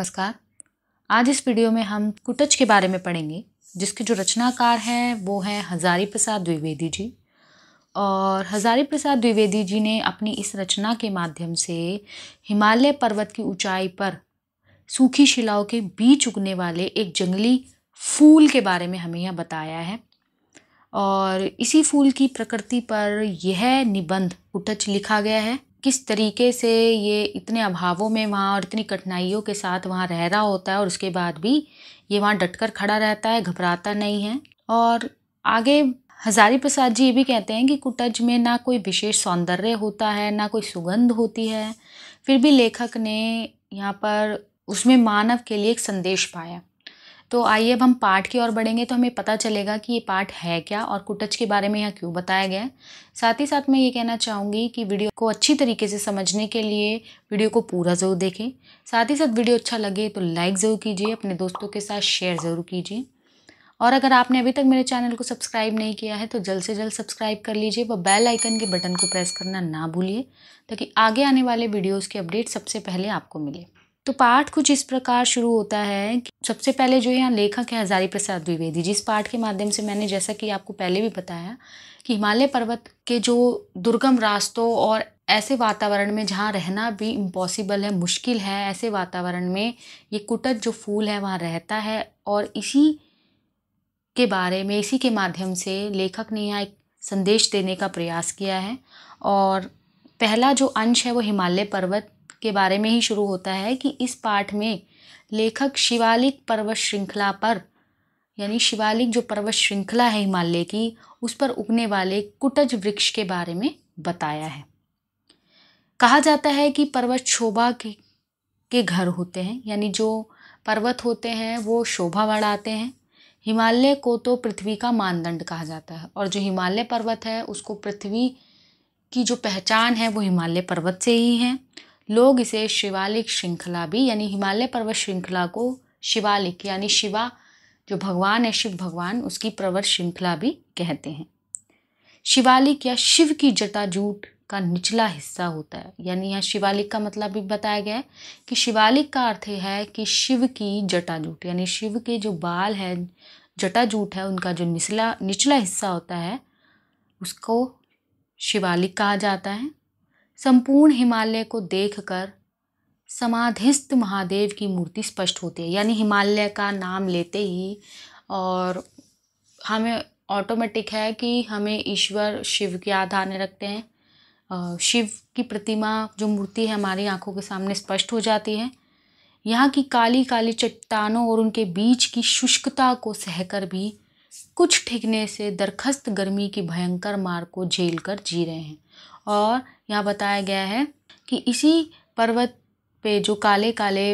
नमस्कार आज इस वीडियो में हम कुटच के बारे में पढ़ेंगे जिसके जो रचनाकार हैं वो हैं हजारी प्रसाद द्विवेदी जी और हजारी प्रसाद द्विवेदी जी ने अपनी इस रचना के माध्यम से हिमालय पर्वत की ऊंचाई पर सूखी शिलाओं के बीच उगने वाले एक जंगली फूल के बारे में हमें यह बताया है और इसी फूल की प्रकृति पर यह निबंध कुटच लिखा गया है किस तरीके से ये इतने अभावों में वहाँ और इतनी कठिनाइयों के साथ वहाँ रह रहा होता है और उसके बाद भी ये वहाँ डट कर खड़ा रहता है घबराता नहीं है और आगे हजारी प्रसाद जी ये भी कहते हैं कि कुटज में ना कोई विशेष सौंदर्य होता है ना कोई सुगंध होती है फिर भी लेखक ने यहाँ पर उसमें मानव के लिए एक संदेश पाया तो आइए अब हम पाठ की ओर बढ़ेंगे तो हमें पता चलेगा कि ये पाठ है क्या और कुटच के बारे में यहाँ क्यों बताया गया है साथ ही साथ मैं ये कहना चाहूँगी कि वीडियो को अच्छी तरीके से समझने के लिए वीडियो को पूरा ज़रूर देखें साथ ही साथ वीडियो अच्छा लगे तो लाइक ज़रूर कीजिए अपने दोस्तों के साथ शेयर ज़रूर कीजिए और अगर आपने अभी तक मेरे चैनल को सब्सक्राइब नहीं किया है तो जल्द से जल्द सब्सक्राइब कर लीजिए व बेल आइकन के बटन को प्रेस करना ना भूलिए ताकि आगे आने वाले वीडियोस की अपडेट सबसे पहले आपको मिले तो पाठ कुछ इस प्रकार शुरू होता है कि सबसे पहले जो यहाँ लेखक है हजारी प्रसाद द्विवेदी जिस पाठ के माध्यम से मैंने जैसा कि आपको पहले भी बताया कि हिमालय पर्वत के जो दुर्गम रास्तों और ऐसे वातावरण में जहाँ रहना भी इम्पॉसिबल है मुश्किल है ऐसे वातावरण में ये कुटज जो फूल है वहाँ रहता है और इसी के बारे में इसी के माध्यम से लेखक ने यहाँ एक संदेश देने का प्रयास किया है और पहला जो अंश है वो हिमालय पर्वत के बारे में ही शुरू होता है कि इस पाठ में लेखक शिवालिक पर्वत श्रृंखला पर यानी शिवालिक जो पर्वत श्रृंखला है हिमालय की उस पर उगने वाले कुटज वृक्ष के बारे में बताया है कहा जाता है कि पर्वत शोभा के के घर होते हैं यानी जो पर्वत होते हैं वो शोभा बढ़ाते हैं हिमालय को तो पृथ्वी का मानदंड कहा जाता है और जो हिमालय पर्वत है उसको पृथ्वी की जो पहचान है वो हिमालय पर्वत से ही है लोग इसे शिवालिक श्रृंखला भी यानी हिमालय पर्वत श्रृंखला को शिवालिक यानी शिवा जो भगवान है शिव भगवान उसकी पर्वत श्रृंखला भी कहते हैं शिवालिक या शिव की जटाजूट का निचला हिस्सा होता है यानी यहाँ शिवालिक का मतलब भी बताया गया है कि शिवालिक का अर्थ है कि शिव की जटाजूट यानी शिव के जो बाल है जटाजूट है उनका जो निचला निचला हिस्सा होता है उसको शिवालिक कहा जाता है संपूर्ण हिमालय को देखकर समाधिस्थ महादेव की मूर्ति स्पष्ट होती है यानी हिमालय का नाम लेते ही और हमें ऑटोमेटिक है कि हमें ईश्वर शिव की याद आने रखते हैं शिव की प्रतिमा जो मूर्ति है हमारी आंखों के सामने स्पष्ट हो जाती है यहाँ की काली काली चट्टानों और उनके बीच की शुष्कता को सहकर भी कुछ ठिकने से दरखस्त गर्मी की भयंकर मार को झेल कर जी रहे हैं और यहाँ बताया गया है कि इसी पर्वत पे जो काले काले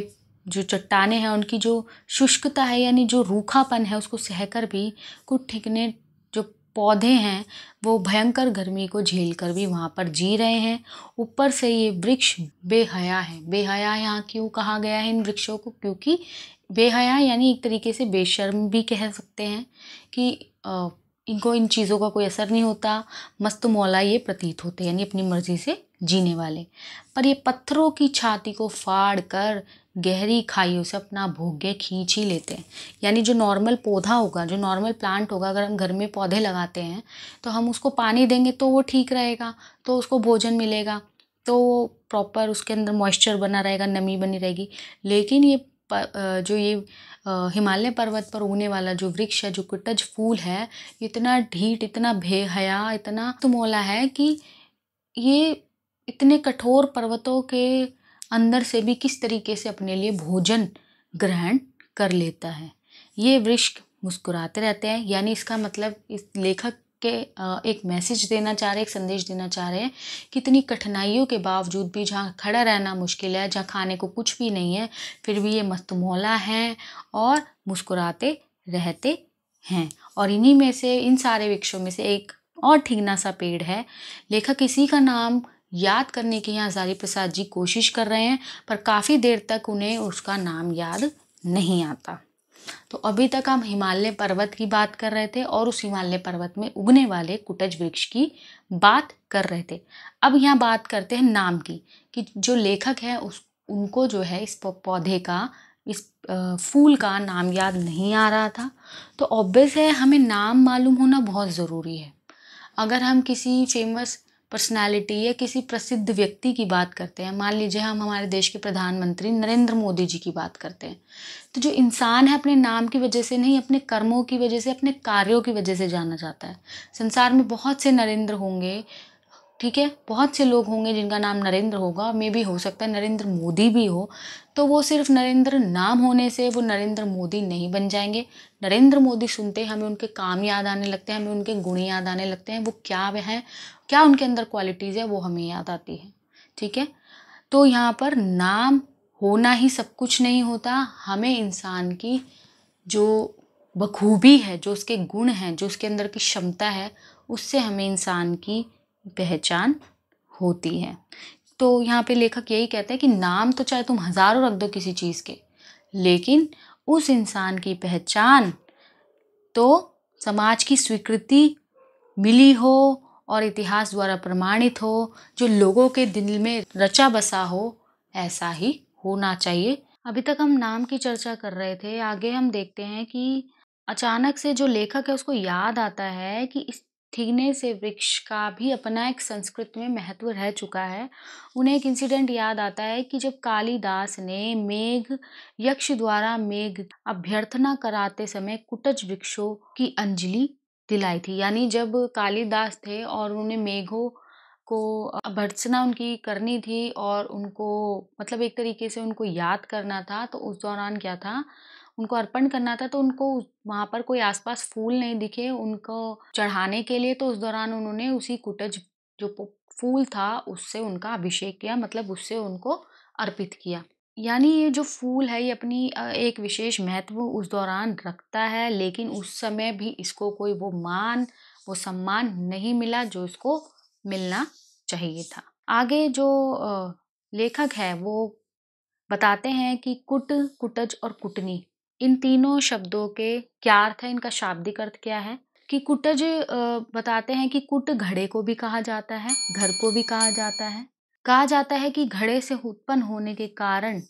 जो चट्टाने हैं उनकी जो शुष्कता है यानी जो रूखापन है उसको सहकर भी कुछ ठिकने जो पौधे हैं वो भयंकर गर्मी को झेल कर भी वहाँ पर जी रहे हैं ऊपर से ये वृक्ष बेहया है बेहया यहाँ क्यों कहा गया है इन वृक्षों को क्योंकि बेहया यानी एक तरीके से बेशर्म भी कह सकते हैं कि आ, इनको इन चीज़ों का कोई असर नहीं होता मस्त मौला ये प्रतीत होते यानी अपनी मर्ज़ी से जीने वाले पर ये पत्थरों की छाती को फाड़ कर गहरी खाइयों से अपना भोग्य खींच ही लेते हैं यानी जो नॉर्मल पौधा होगा जो नॉर्मल प्लांट होगा अगर हम घर में पौधे लगाते हैं तो हम उसको पानी देंगे तो वो ठीक रहेगा तो उसको भोजन मिलेगा तो वो प्रॉपर उसके अंदर मॉइस्चर बना रहेगा नमी बनी रहेगी लेकिन ये जो ये हिमालय पर्वत पर उगने वाला जो वृक्ष है जो कुटज फूल है इतना ढीठ इतना बेहया इतना तुमोला है कि ये इतने कठोर पर्वतों के अंदर से भी किस तरीके से अपने लिए भोजन ग्रहण कर लेता है ये वृक्ष मुस्कुराते रहते हैं यानी इसका मतलब इस लेखक के एक मैसेज देना चाह रहे एक संदेश देना चाह रहे हैं कि इतनी कठिनाइयों के बावजूद भी जहाँ खड़ा रहना मुश्किल है जहाँ खाने को कुछ भी नहीं है फिर भी ये मस्त मौला हैं और मुस्कुराते रहते हैं और इन्हीं में से इन सारे वृक्षों में से एक और ठिगना सा पेड़ है लेखक इसी का नाम याद करने की यहाँ हजारी प्रसाद जी कोशिश कर रहे हैं पर काफ़ी देर तक उन्हें उसका नाम याद नहीं आता तो अभी तक हम हिमालय पर्वत की बात कर रहे थे और उस हिमालय पर्वत में उगने वाले कुटज वृक्ष की बात कर रहे थे अब यहाँ बात करते हैं नाम की कि जो लेखक है उस उनको जो है इस पौधे का इस फूल का नाम याद नहीं आ रहा था तो ऑब्वियस है हमें नाम मालूम होना बहुत ज़रूरी है अगर हम किसी फेमस पर्सनालिटी या किसी प्रसिद्ध व्यक्ति की बात करते हैं मान लीजिए हम हमारे देश के प्रधानमंत्री नरेंद्र मोदी जी की बात करते हैं तो जो इंसान है अपने नाम की वजह से नहीं अपने कर्मों की वजह से अपने कार्यों की वजह से जाना जाता है संसार में बहुत से नरेंद्र होंगे ठीक है बहुत से लोग होंगे जिनका नाम नरेंद्र होगा मे भी हो सकता है नरेंद्र मोदी भी हो तो वो सिर्फ नरेंद्र नाम होने से वो नरेंद्र मोदी नहीं बन जाएंगे नरेंद्र मोदी सुनते हैं हमें उनके काम याद आने लगते हैं हमें उनके गुण याद आने लगते हैं वो क्या वह हैं क्या उनके अंदर क्वालिटीज़ है वो हमें याद आती है ठीक है तो यहाँ पर नाम होना ही सब कुछ नहीं होता हमें इंसान की जो बखूबी है जो उसके गुण हैं जो उसके अंदर की क्षमता है उससे हमें इंसान की पहचान होती है तो यहाँ पे लेखक यही कहते हैं कि नाम तो चाहे तुम हज़ारों रख दो किसी चीज़ के लेकिन उस इंसान की पहचान तो समाज की स्वीकृति मिली हो और इतिहास द्वारा प्रमाणित हो जो लोगों के दिल में रचा बसा हो ऐसा ही होना चाहिए अभी तक हम नाम की चर्चा कर रहे थे आगे हम देखते हैं कि अचानक से जो लेखक है उसको याद आता है कि इस थीगने से वृक्ष का भी अपना एक संस्कृत में महत्व रह चुका है उन्हें एक इंसिडेंट याद आता है कि जब कालिदास ने मेघ यक्ष द्वारा मेघ अभ्यर्थना कराते समय कुटज वृक्षों की अंजलि दिलाई थी यानी जब कालिदास थे और उन्हें मेघों को अभ्यर्थना उनकी करनी थी और उनको मतलब एक तरीके से उनको याद करना था तो उस दौरान क्या था उनको अर्पण करना था तो उनको वहाँ पर कोई आसपास फूल नहीं दिखे उनको चढ़ाने के लिए तो उस दौरान उन्होंने उसी कुटज जो फूल था उससे उनका अभिषेक किया मतलब उससे उनको अर्पित किया यानी ये जो फूल है ये अपनी एक विशेष महत्व उस दौरान रखता है लेकिन उस समय भी इसको कोई वो मान वो सम्मान नहीं मिला जो इसको मिलना चाहिए था आगे जो लेखक है वो बताते हैं कि कुट कुटज और कुटनी इन तीनों शब्दों के क्या अर्थ है इनका शाब्दिक अर्थ क्या है कि कुटज बताते हैं कि कुट घड़े को भी कहा जाता है घर को भी कहा जाता है कहा जाता है कि घड़े से उत्पन्न होने के कारण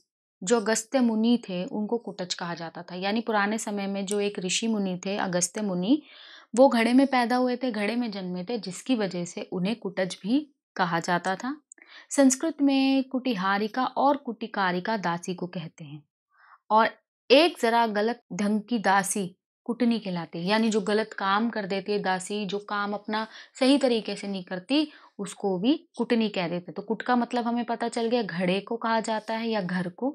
जो अगस्त्य मुनि थे उनको कुटज कहा जाता था यानी पुराने समय में जो एक ऋषि मुनि थे अगस्त्य मुनि वो घड़े में पैदा हुए थे घड़े में जन्मे थे जिसकी वजह से उन्हें कुटज भी कहा जाता था संस्कृत में कुटिहारिका और कुटिकारिका दासी को कहते हैं और एक जरा गलत ढंग की दासी कुटनी कहलाती है यानी जो गलत काम कर देती है दासी जो काम अपना सही तरीके से नहीं करती उसको भी कुटनी कह देते तो कुट का मतलब हमें पता चल गया घड़े को कहा जाता है या घर को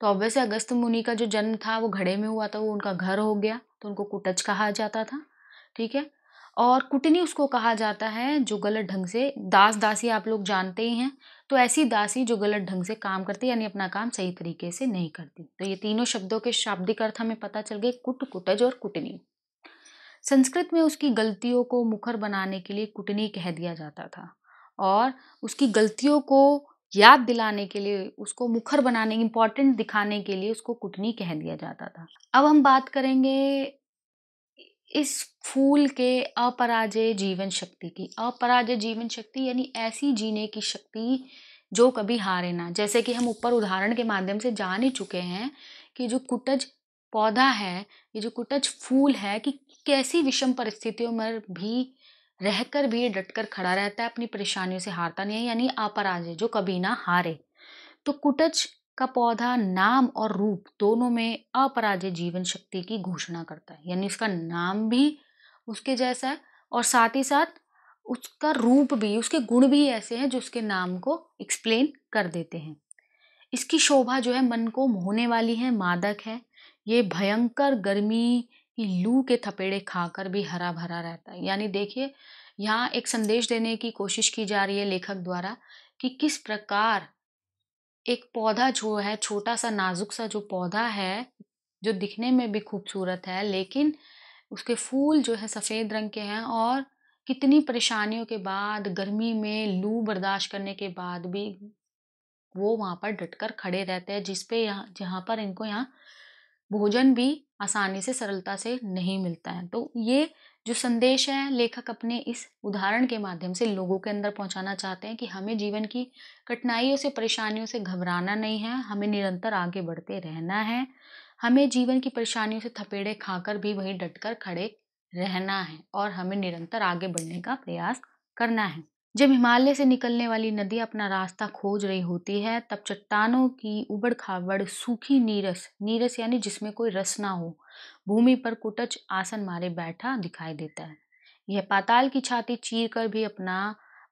तो ऑब्वियसली अगस्त मुनि का जो जन्म था वो घड़े में हुआ था वो उनका घर हो गया तो उनको कुटच कहा जाता था ठीक है और कुटनी उसको कहा जाता है जो गलत ढंग से दास दासी आप लोग जानते ही हैं तो ऐसी दासी जो गलत ढंग से काम करती यानी अपना काम सही तरीके से नहीं करती तो ये तीनों शब्दों के शाब्दिक अर्थ हमें पता चल गए कुट कुटज और कुटनी संस्कृत में उसकी गलतियों को मुखर बनाने के लिए कुटनी कह दिया जाता था और उसकी गलतियों को याद दिलाने के लिए उसको मुखर बनाने इम्पॉर्टेंट दिखाने के लिए उसको कुटनी कह दिया जाता था अब हम बात करेंगे इस फूल के अपराजय जीवन शक्ति की अपराजय जीवन शक्ति यानी ऐसी जीने की शक्ति जो कभी हारे ना जैसे कि हम ऊपर उदाहरण के माध्यम से जान ही चुके हैं कि जो कुटज पौधा है ये जो कुटज फूल है कि कैसी विषम परिस्थितियों में भी रहकर भी डटकर खड़ा रहता है अपनी परेशानियों से हारता नहीं है यानी अपराजय जो कभी ना हारे तो कुटज का पौधा नाम और रूप दोनों में अपराजय जीवन शक्ति की घोषणा करता है यानी उसका नाम भी उसके जैसा है और साथ ही साथ उसका रूप भी उसके गुण भी ऐसे हैं जो उसके नाम को एक्सप्लेन कर देते हैं इसकी शोभा जो है मन को मोहने वाली है मादक है ये भयंकर गर्मी की लू के थपेड़े खाकर भी हरा भरा रहता है यानी देखिए यहाँ एक संदेश देने की कोशिश की जा रही है लेखक द्वारा कि किस प्रकार एक पौधा जो है छोटा सा नाजुक सा जो पौधा है जो दिखने में भी खूबसूरत है लेकिन उसके फूल जो है सफ़ेद रंग के हैं और कितनी परेशानियों के बाद गर्मी में लू बर्दाश्त करने के बाद भी वो वहाँ पर डटकर खड़े रहते हैं जिसपे यहाँ जहाँ पर इनको यहाँ भोजन भी आसानी से सरलता से नहीं मिलता है तो ये जो संदेश है लेखक अपने इस उदाहरण के माध्यम से लोगों के अंदर पहुंचाना चाहते हैं कि हमें जीवन की कठिनाइयों से परेशानियों से घबराना नहीं है हमें निरंतर आगे बढ़ते रहना है हमें जीवन की परेशानियों से थपेड़े खाकर भी वहीं डटकर खड़े रहना है और हमें निरंतर आगे बढ़ने का प्रयास करना है जब हिमालय से निकलने वाली नदी अपना रास्ता खोज रही होती है तब चट्टानों की उबड़ खाबड़ सूखी नीरस नीरस यानी जिसमें कोई रस ना हो भूमि पर कुटच आसन मारे बैठा दिखाई देता है यह पाताल की छाती चीर कर भी अपना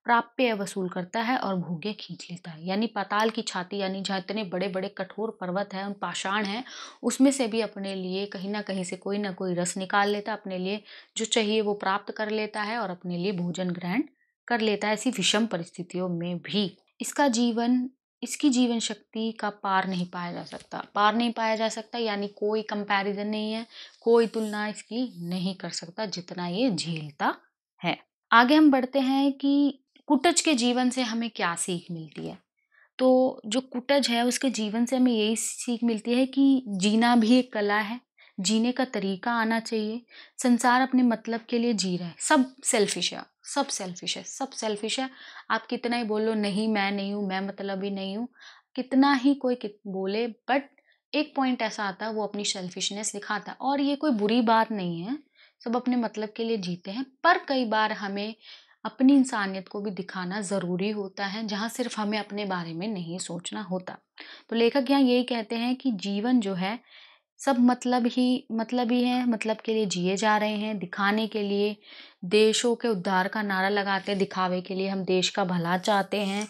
प्राप्य वसूल करता है और भूगे खींच लेता है यानी पाताल की छाती यानी जहाँ इतने बड़े बड़े कठोर पर्वत हैं उन पाषाण हैं उसमें से भी अपने लिए कहीं ना कहीं से कोई ना कोई रस निकाल लेता अपने लिए जो चाहिए वो प्राप्त कर लेता है और अपने लिए भोजन ग्रहण कर लेता है ऐसी विषम परिस्थितियों में भी इसका जीवन इसकी जीवन शक्ति का पार नहीं पाया जा सकता पार नहीं पाया जा सकता यानी कोई कंपैरिजन नहीं है कोई तुलना इसकी नहीं कर सकता जितना ये झेलता है आगे हम बढ़ते हैं कि कुटज के जीवन से हमें क्या सीख मिलती है तो जो कुटज है उसके जीवन से हमें यही सीख मिलती है कि जीना भी एक कला है जीने का तरीका आना चाहिए संसार अपने मतलब के लिए जी रहा है सब सेल्फिश है सब सेल्फिश है सब सेल्फिश है आप कितना ही बोलो नहीं मैं नहीं हूँ मैं मतलब ही नहीं हूँ कितना ही कोई कित बोले बट एक पॉइंट ऐसा आता है वो अपनी सेल्फिशनेस दिखाता है और ये कोई बुरी बात नहीं है सब अपने मतलब के लिए जीते हैं पर कई बार हमें अपनी इंसानियत को भी दिखाना ज़रूरी होता है जहाँ सिर्फ हमें अपने बारे में नहीं सोचना होता तो लेखक यहाँ यही कहते हैं कि जीवन जो है सब मतलब ही मतलब ही है मतलब के लिए जिए जा रहे हैं दिखाने के लिए देशों के उद्धार का नारा लगाते हैं दिखावे के लिए हम देश का भला चाहते हैं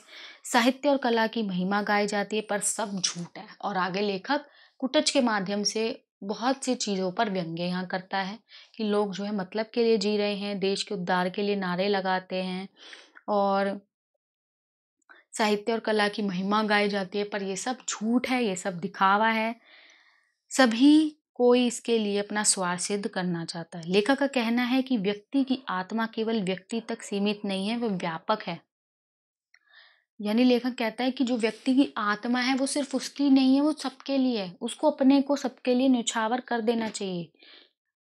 साहित्य और कला की महिमा गाई जाती है पर सब झूठ है और आगे लेखक कुटच के माध्यम से बहुत सी चीज़ों पर व्यंग्य यहाँ करता है कि लोग जो है मतलब के लिए जी रहे हैं देश के उद्धार के लिए नारे लगाते हैं और साहित्य और कला की महिमा गाई जाती है पर ये सब झूठ है ये सब दिखावा है सभी कोई इसके लिए अपना स्वार्थ सिद्ध करना चाहता है लेखक का कहना है कि व्यक्ति की आत्मा केवल व्यक्ति तक सीमित नहीं है वह व्यापक है यानी लेखक कहता है कि जो व्यक्ति की आत्मा है वो सिर्फ उसकी नहीं है वो सबके लिए है उसको अपने को सबके लिए निछावर कर देना चाहिए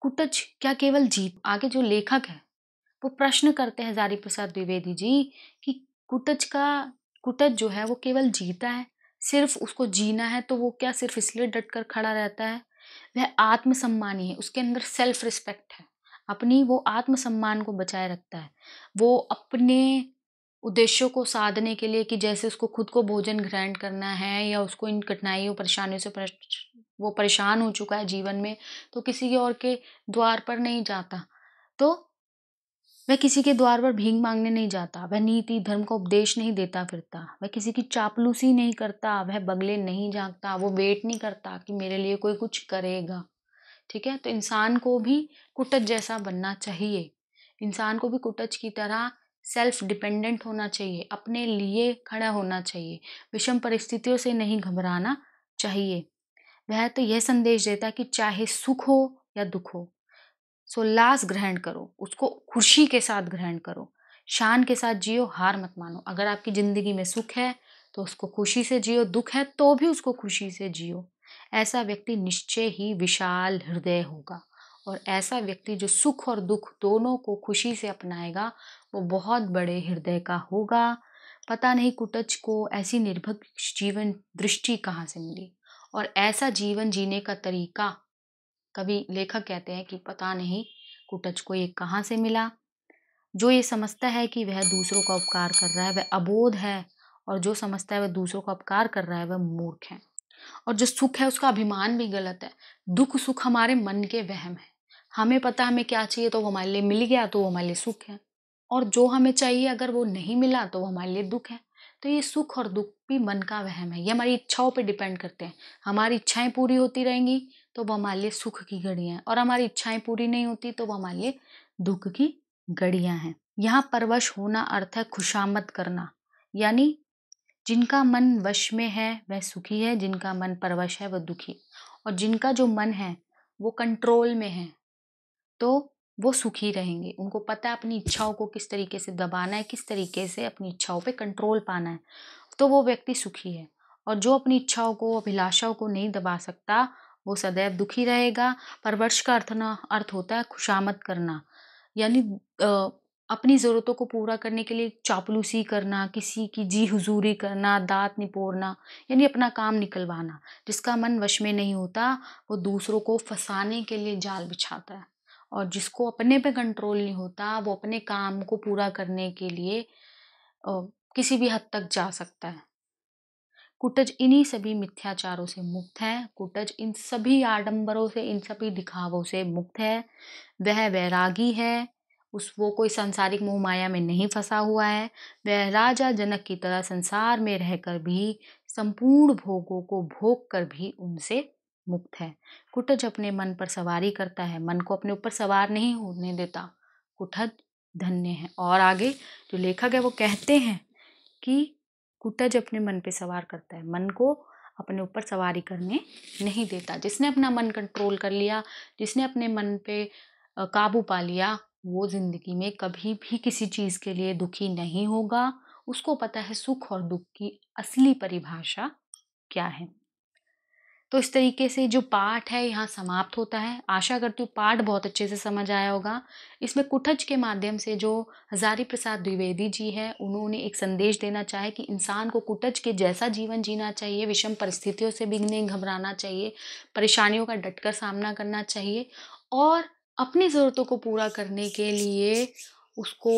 कुटच क्या केवल जीप आगे जो लेखक है वो प्रश्न करते हैं जारी प्रसाद द्विवेदी जी कि कुटच का कुटच जो है वो केवल जीता है सिर्फ उसको जीना है तो वो क्या सिर्फ इसलिए डट कर खड़ा रहता है वह आत्मसम्मानी है उसके अंदर सेल्फ रिस्पेक्ट है अपनी वो आत्मसम्मान को बचाए रखता है वो अपने उद्देश्यों को साधने के लिए कि जैसे उसको खुद को भोजन ग्रहण करना है या उसको इन कठिनाइयों परेशानियों से वो परेशान हो चुका है जीवन में तो किसी और के द्वार पर नहीं जाता तो वह किसी के द्वार पर भीख मांगने नहीं जाता वह नीति धर्म का उपदेश नहीं देता फिरता वह किसी की चापलूसी नहीं करता वह बगले नहीं जागता वो वेट नहीं करता कि मेरे लिए कोई कुछ करेगा ठीक है तो इंसान को भी कुटज जैसा बनना चाहिए इंसान को भी कुटज की तरह सेल्फ डिपेंडेंट होना चाहिए अपने लिए खड़ा होना चाहिए विषम परिस्थितियों से नहीं घबराना चाहिए वह तो यह संदेश देता है कि चाहे सुख हो या दुख हो सोल्लास ग्रहण करो उसको खुशी के साथ ग्रहण करो शान के साथ जियो हार मत मानो अगर आपकी ज़िंदगी में सुख है तो उसको खुशी से जियो दुख है तो भी उसको खुशी से जियो ऐसा व्यक्ति निश्चय ही विशाल हृदय होगा और ऐसा व्यक्ति जो सुख और दुख दोनों को खुशी से अपनाएगा वो बहुत बड़े हृदय का होगा पता नहीं कुटच को ऐसी निर्भक जीवन दृष्टि कहाँ से मिली और ऐसा जीवन जीने का तरीका कभी लेखक कहते हैं कि पता नहीं कुटच को ये कहाँ से मिला जो ये समझता है कि वह दूसरों का उपकार कर रहा है वह अबोध है और जो समझता है वह दूसरों का उपकार कर रहा है वह मूर्ख है और जो सुख है उसका अभिमान भी गलत है दुख सुख हमारे मन के वहम है हमें पता हमें क्या चाहिए तो वो हमारे लिए मिल गया तो वो हमारे लिए सुख है और जो हमें चाहिए अगर वो नहीं मिला तो वो हमारे लिए दुख है तो ये सुख और दुख भी मन का वहम है ये हमारी इच्छाओं पे डिपेंड करते हैं हमारी इच्छाएं पूरी होती रहेंगी तो वो हमारे लिए सुख की घड़ियाँ हैं और हमारी इच्छाएं पूरी नहीं होती तो वो हमारे लिए दुख की घड़ियाँ हैं यहाँ परवश होना अर्थ है खुशामद करना यानी जिनका मन वश में है वह सुखी है जिनका मन परवश है वह दुखी और जिनका जो मन है वो कंट्रोल में है तो वो सुखी रहेंगे उनको पता है अपनी इच्छाओं को किस तरीके से दबाना है किस तरीके से अपनी इच्छाओं पे कंट्रोल पाना है तो वो व्यक्ति सुखी है और जो अपनी इच्छाओं को अभिलाषाओं को नहीं दबा सकता वो सदैव दुखी रहेगा परवर्ष का अर्थ ना अर्थ होता है खुशामद करना यानी अपनी ज़रूरतों को पूरा करने के लिए चापलूसी करना किसी की जी हुजूरी करना दांत निपोड़ना यानी अपना काम निकलवाना जिसका मन वश में नहीं होता वो दूसरों को फंसाने के लिए जाल बिछाता है और जिसको अपने पे कंट्रोल नहीं होता वो अपने काम को पूरा करने के लिए किसी भी हद तक जा सकता है कुटज इन्हीं सभी मिथ्याचारों से मुक्त है कुटज इन सभी आडंबरों से इन सभी दिखावों से मुक्त है वह वैरागी है उस वो कोई सांसारिक मोह माया में नहीं फंसा हुआ है वह राजा जनक की तरह संसार में रहकर भी संपूर्ण भोगों को भोग कर भी उनसे मुक्त है कुटज अपने मन पर सवारी करता है मन को अपने ऊपर सवार नहीं होने देता कुटज धन्य है और आगे जो लेखक है वो कहते हैं कि कुटज अपने मन पे सवार करता है मन को अपने ऊपर सवारी करने नहीं देता जिसने अपना मन कंट्रोल कर लिया जिसने अपने मन पे काबू पा लिया वो ज़िंदगी में कभी भी किसी चीज़ के लिए दुखी नहीं होगा उसको पता है सुख और दुख की असली परिभाषा क्या है तो इस तरीके से जो पाठ है यहाँ समाप्त होता है आशा करती हूँ पाठ बहुत अच्छे से समझ आया होगा इसमें कुठज के माध्यम से जो हजारी प्रसाद द्विवेदी जी है उन्होंने एक संदेश देना चाहे कि इंसान को कुटज के जैसा जीवन जीना चाहिए विषम परिस्थितियों से भी नहीं घबराना चाहिए परेशानियों का डटकर सामना करना चाहिए और अपनी ज़रूरतों को पूरा करने के लिए उसको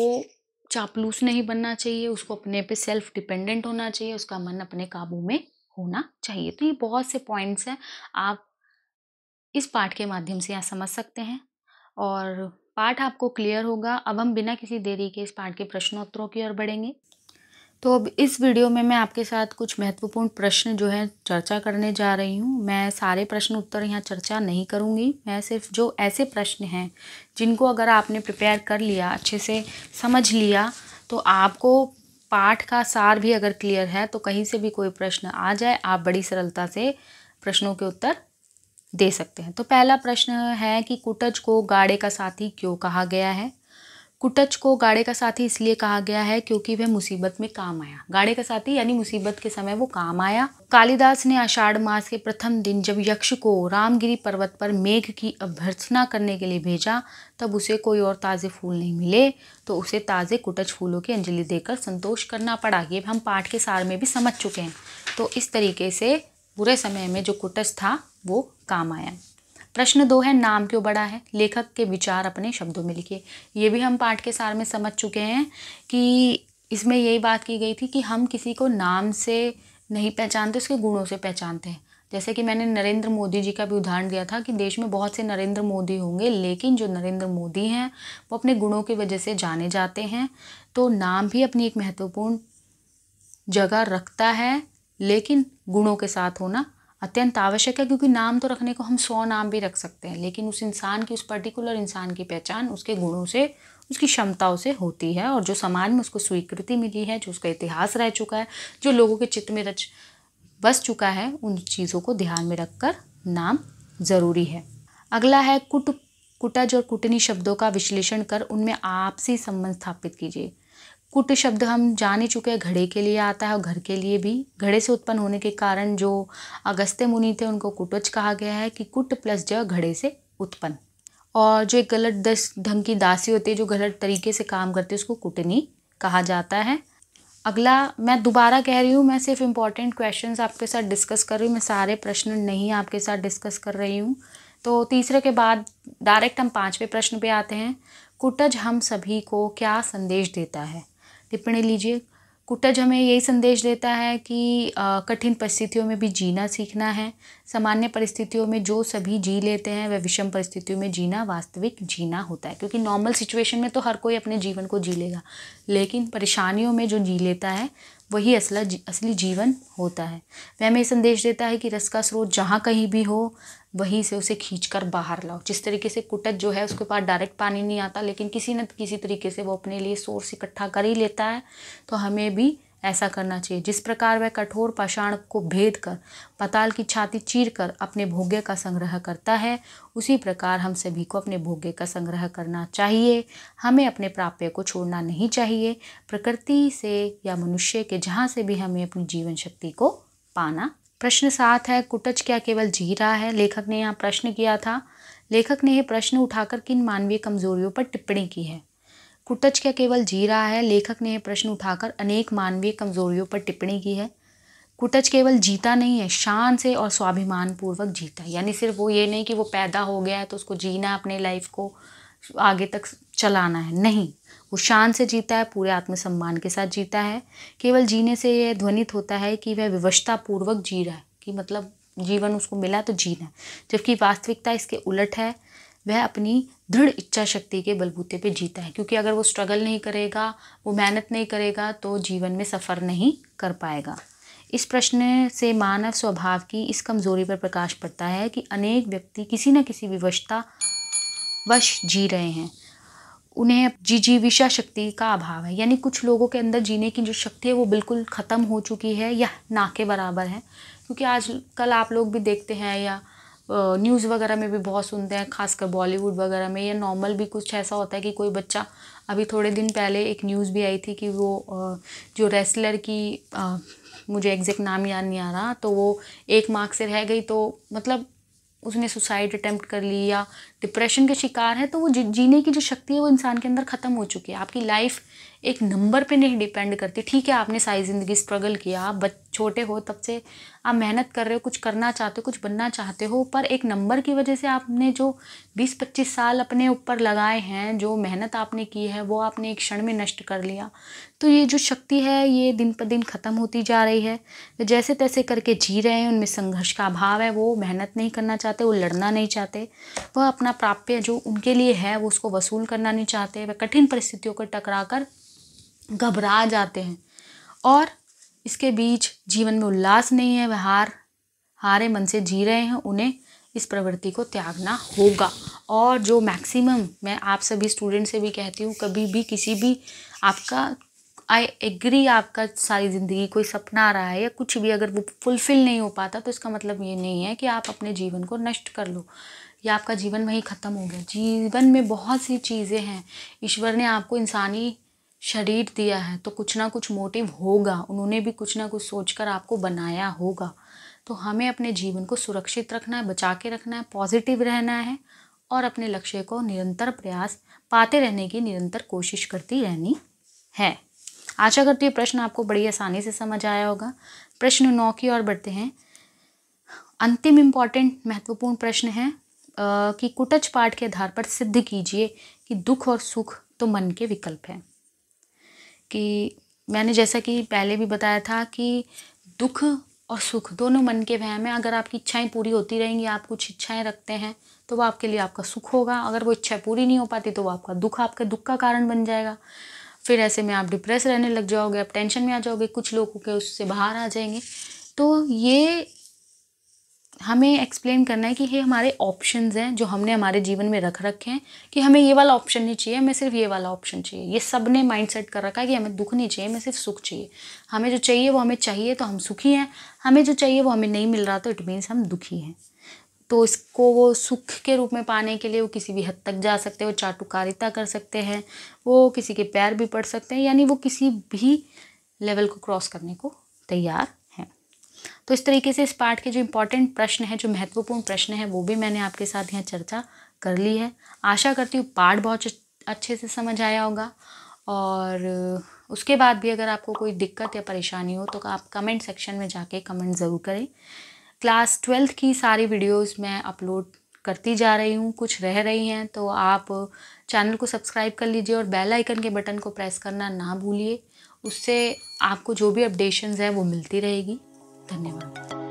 चापलूस नहीं बनना चाहिए उसको अपने पे सेल्फ डिपेंडेंट होना चाहिए उसका मन अपने काबू में होना चाहिए तो ये बहुत से पॉइंट्स हैं आप इस पाठ के माध्यम से यहाँ समझ सकते हैं और पाठ आपको क्लियर होगा अब हम बिना किसी देरी के इस पाठ के प्रश्नोत्तरों की ओर बढ़ेंगे तो अब इस वीडियो में मैं आपके साथ कुछ महत्वपूर्ण प्रश्न जो है चर्चा करने जा रही हूँ मैं सारे प्रश्न उत्तर यहाँ चर्चा नहीं करूँगी मैं सिर्फ जो ऐसे प्रश्न हैं जिनको अगर आपने प्रिपेयर कर लिया अच्छे से समझ लिया तो आपको पाठ का सार भी अगर क्लियर है तो कहीं से भी कोई प्रश्न आ जाए आप बड़ी सरलता से प्रश्नों के उत्तर दे सकते हैं तो पहला प्रश्न है कि कुटज को गाड़े का साथी क्यों कहा गया है कुटच को गाड़े का साथी इसलिए कहा गया है क्योंकि वह मुसीबत में काम आया गाड़े का साथी यानी मुसीबत के समय वो काम आया कालिदास ने आषाढ़ मास के प्रथम दिन जब यक्ष को रामगिरी पर्वत पर मेघ की अभ्यर्थना करने के लिए भेजा तब उसे कोई और ताज़े फूल नहीं मिले तो उसे ताज़े कुटच फूलों की अंजलि देकर संतोष करना पड़ा ये हम पाठ के सार में भी समझ चुके हैं तो इस तरीके से बुरे समय में जो कुटच था वो काम आया प्रश्न दो है नाम क्यों बड़ा है लेखक के विचार अपने शब्दों में लिखिए ये भी हम पाठ के सार में समझ चुके हैं कि इसमें यही बात की गई थी कि हम किसी को नाम से नहीं पहचानते उसके गुणों से पहचानते हैं जैसे कि मैंने नरेंद्र मोदी जी का भी उदाहरण दिया था कि देश में बहुत से नरेंद्र मोदी होंगे लेकिन जो नरेंद्र मोदी हैं वो अपने गुणों की वजह से जाने जाते हैं तो नाम भी अपनी एक महत्वपूर्ण जगह रखता है लेकिन गुणों के साथ होना अत्यंत आवश्यक है क्योंकि नाम तो रखने को हम सौ नाम भी रख सकते हैं लेकिन उस इंसान की उस पर्टिकुलर इंसान की पहचान उसके गुणों से उसकी क्षमताओं से होती है और जो समाज में उसको स्वीकृति मिली है जो उसका इतिहास रह चुका है जो लोगों के चित्त में रच बस चुका है उन चीज़ों को ध्यान में रखकर नाम ज़रूरी है अगला है कुट कुटज और कुटनी शब्दों का विश्लेषण कर उनमें आपसी संबंध स्थापित कीजिए कुट शब्द हम जान ही चुके हैं घड़े के लिए आता है और घर के लिए भी घड़े से उत्पन्न होने के कारण जो अगस्त्य मुनि थे उनको कुटच कहा गया है कि कुट प्लस ज घड़े से उत्पन्न और जो एक गलत दस ढंग की दासी होती है जो गलत तरीके से काम करती है उसको कुटनी कहा जाता है अगला मैं दोबारा कह रही हूँ मैं सिर्फ इम्पॉर्टेंट क्वेश्चन आपके साथ डिस्कस कर रही हूँ मैं सारे प्रश्न नहीं आपके साथ डिस्कस कर रही हूँ तो तीसरे के बाद डायरेक्ट हम पाँचवें प्रश्न पे आते हैं कुटज हम सभी को क्या संदेश देता है टिप्पणी लीजिए कुटज हमें यही संदेश देता है कि कठिन परिस्थितियों में भी जीना सीखना है सामान्य परिस्थितियों में जो सभी जी लेते हैं वह विषम परिस्थितियों में जीना वास्तविक जीना होता है क्योंकि नॉर्मल सिचुएशन में तो हर कोई अपने जीवन को जी लेगा लेकिन परेशानियों में जो जी लेता है वही असला जी, असली जीवन होता है वह हमें संदेश देता है कि रस का स्रोत जहाँ कहीं भी हो वहीं से उसे खींच कर बाहर लाओ जिस तरीके से कुटत जो है उसके पास डायरेक्ट पानी नहीं आता लेकिन किसी न किसी तरीके से वो अपने लिए सोर्स इकट्ठा कर ही लेता है तो हमें भी ऐसा करना चाहिए जिस प्रकार वह कठोर पाषाण को भेद कर पताल की छाती चीर कर अपने भोग्य का संग्रह करता है उसी प्रकार हम सभी को अपने भोग्य का संग्रह करना चाहिए हमें अपने प्राप्य को छोड़ना नहीं चाहिए प्रकृति से या मनुष्य के जहाँ से भी हमें अपनी जीवन शक्ति को पाना प्रश्न सात है कुटच क्या केवल जी रहा है लेखक ने यहाँ प्रश्न किया था लेखक ने यह प्रश्न उठाकर किन मानवीय कमजोरियों पर टिप्पणी की है कुटच क्या केवल जी रहा है लेखक ने यह प्रश्न उठाकर अनेक मानवीय कमजोरियों पर टिप्पणी की है कुटच केवल जीता नहीं है शान से और स्वाभिमान पूर्वक जीता है यानी सिर्फ वो ये नहीं कि वो पैदा हो गया है तो उसको जीना अपने लाइफ को आगे तक चलाना है नहीं वो शान से जीता है पूरे आत्मसम्मान के साथ जीता है केवल जीने से यह ध्वनित होता है कि वह विवशतापूर्वक जी रहा है कि मतलब जीवन उसको मिला तो जीना जबकि वास्तविकता इसके उलट है वह अपनी दृढ़ इच्छा शक्ति के बलबूते पे जीता है क्योंकि अगर वो स्ट्रगल नहीं करेगा वो मेहनत नहीं करेगा तो जीवन में सफ़र नहीं कर पाएगा इस प्रश्न से मानव स्वभाव की इस कमज़ोरी पर प्रकाश पड़ता है कि अनेक व्यक्ति किसी न किसी विवशता वश जी रहे हैं उन्हें जी जीजीविशा शक्ति का अभाव है यानी कुछ लोगों के अंदर जीने की जो शक्ति है वो बिल्कुल ख़त्म हो चुकी है या ना के बराबर है क्योंकि आज कल आप लोग भी देखते हैं या न्यूज़ वगैरह में भी बहुत सुनते हैं खासकर बॉलीवुड वगैरह में या नॉर्मल भी कुछ ऐसा होता है कि कोई बच्चा अभी थोड़े दिन पहले एक न्यूज़ भी आई थी कि वो जो रेसलर की मुझे एग्जैक्ट नाम याद नहीं आ रहा तो वो एक मार्क से रह गई तो मतलब उसने सुसाइड अटैम्प्ट कर ली या डिप्रेशन के शिकार है तो वो जीने की जो शक्ति है वो इंसान के अंदर ख़त्म हो चुकी है आपकी लाइफ एक नंबर पे नहीं डिपेंड करती ठीक है आपने सारी ज़िंदगी स्ट्रगल किया आप बच छोटे हो तब से आप मेहनत कर रहे हो कुछ करना चाहते हो कुछ बनना चाहते हो पर एक नंबर की वजह से आपने जो बीस पच्चीस साल अपने ऊपर लगाए हैं जो मेहनत आपने की है वो आपने एक क्षण में नष्ट कर लिया तो ये जो शक्ति है ये दिन पर दिन ख़त्म होती जा रही है जैसे तैसे करके जी रहे हैं उनमें संघर्ष का अभाव है वो मेहनत नहीं करना चाहते वो लड़ना नहीं चाहते वह अपना प्राप्य जो उनके लिए है वो उसको वसूल करना नहीं चाहते वह कठिन परिस्थितियों को टकरा कर घबरा जाते हैं और इसके बीच जीवन में उल्लास नहीं है वह हार हारे मन से जी रहे हैं उन्हें इस प्रवृत्ति को त्यागना होगा और जो मैक्सिमम मैं आप सभी स्टूडेंट से भी कहती हूँ कभी भी किसी भी आपका आई एग्री आपका सारी ज़िंदगी कोई सपना आ रहा है या कुछ भी अगर वो फुलफ़िल नहीं हो पाता तो इसका मतलब ये नहीं है कि आप अपने जीवन को नष्ट कर लो या आपका जीवन वहीं ख़त्म हो गया जीवन में बहुत सी चीज़ें हैं ईश्वर ने आपको इंसानी शरीर दिया है तो कुछ ना कुछ मोटिव होगा उन्होंने भी कुछ ना कुछ सोचकर आपको बनाया होगा तो हमें अपने जीवन को सुरक्षित रखना है बचा के रखना है पॉजिटिव रहना है और अपने लक्ष्य को निरंतर प्रयास पाते रहने की निरंतर कोशिश करती रहनी है आशा करती हूँ प्रश्न आपको बड़ी आसानी से समझ आया होगा प्रश्न नौ की ओर बढ़ते हैं अंतिम इम्पॉर्टेंट महत्वपूर्ण प्रश्न है कि कुटच पाठ के आधार पर सिद्ध कीजिए कि दुख और सुख तो मन के विकल्प हैं कि मैंने जैसा कि पहले भी बताया था कि दुख और सुख दोनों मन के वहम है अगर आपकी इच्छाएं पूरी होती रहेंगी आप कुछ इच्छाएं रखते हैं तो वो आपके लिए आपका सुख होगा अगर वो इच्छा पूरी नहीं हो पाती तो वो आपका दुख आपके दुख का कारण बन जाएगा फिर ऐसे में आप डिप्रेस रहने लग जाओगे आप टेंशन में आ जाओगे कुछ लोग के उससे बाहर आ जाएंगे तो ये हमें एक्सप्लेन करना है कि ये हमारे ऑप्शंस हैं जो हमने हमारे जीवन में रख रखे हैं कि हमें ये वाला ऑप्शन नहीं चाहिए हमें सिर्फ ये वाला ऑप्शन चाहिए ये सब ने माइंड सेट कर रखा है कि हमें दुख नहीं चाहिए हमें सिर्फ सुख चाहिए हमें जो चाहिए वो हमें चाहिए तो हम सुखी हैं हमें जो चाहिए वो हमें नहीं मिल रहा तो इट मीन्स हम दुखी हैं तो इसको वो सुख के रूप में पाने के लिए वो किसी भी हद तक जा सकते हैं वो चाटुकारिता कर सकते हैं वो किसी के पैर भी पड़ सकते हैं यानी वो किसी भी लेवल को क्रॉस करने को तैयार तो इस तरीके से इस पाठ के जो इम्पोर्टेंट प्रश्न हैं जो महत्वपूर्ण प्रश्न हैं वो भी मैंने आपके साथ यहाँ चर्चा कर ली है आशा करती हूँ पाठ बहुत अच्छे से समझ आया होगा और उसके बाद भी अगर आपको कोई दिक्कत या परेशानी हो तो आप कमेंट सेक्शन में जाके कमेंट ज़रूर करें क्लास ट्वेल्थ की सारी वीडियोस मैं अपलोड करती जा रही हूँ कुछ रह रही हैं तो आप चैनल को सब्सक्राइब कर लीजिए और बेल आइकन के बटन को प्रेस करना ना भूलिए उससे आपको जो भी अपडेशंस है वो मिलती रहेगी धन्यवाद